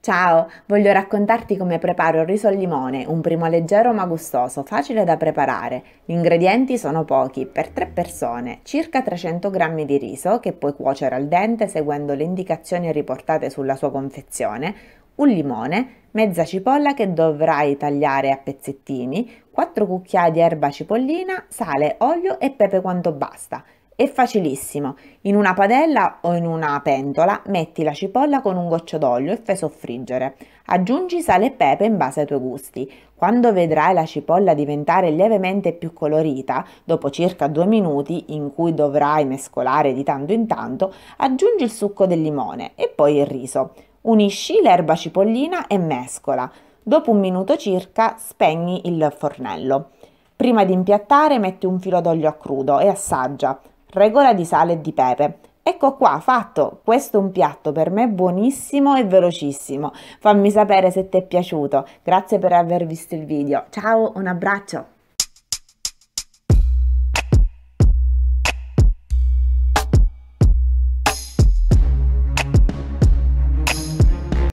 Ciao, voglio raccontarti come preparo il riso al limone, un primo leggero ma gustoso, facile da preparare. Gli ingredienti sono pochi, per 3 persone, circa 300 g di riso che puoi cuocere al dente seguendo le indicazioni riportate sulla sua confezione, un limone, mezza cipolla che dovrai tagliare a pezzettini, 4 cucchiai di erba cipollina, sale, olio e pepe quanto basta. È facilissimo. In una padella o in una pentola metti la cipolla con un goccio d'olio e fai soffriggere. Aggiungi sale e pepe in base ai tuoi gusti. Quando vedrai la cipolla diventare lievemente più colorita, dopo circa due minuti in cui dovrai mescolare di tanto in tanto, aggiungi il succo del limone e poi il riso. Unisci l'erba cipollina e mescola. Dopo un minuto circa spegni il fornello. Prima di impiattare metti un filo d'olio a crudo e assaggia regola di sale e di pepe. Ecco qua, fatto, questo è un piatto per me buonissimo e velocissimo. Fammi sapere se ti è piaciuto, grazie per aver visto il video, ciao, un abbraccio!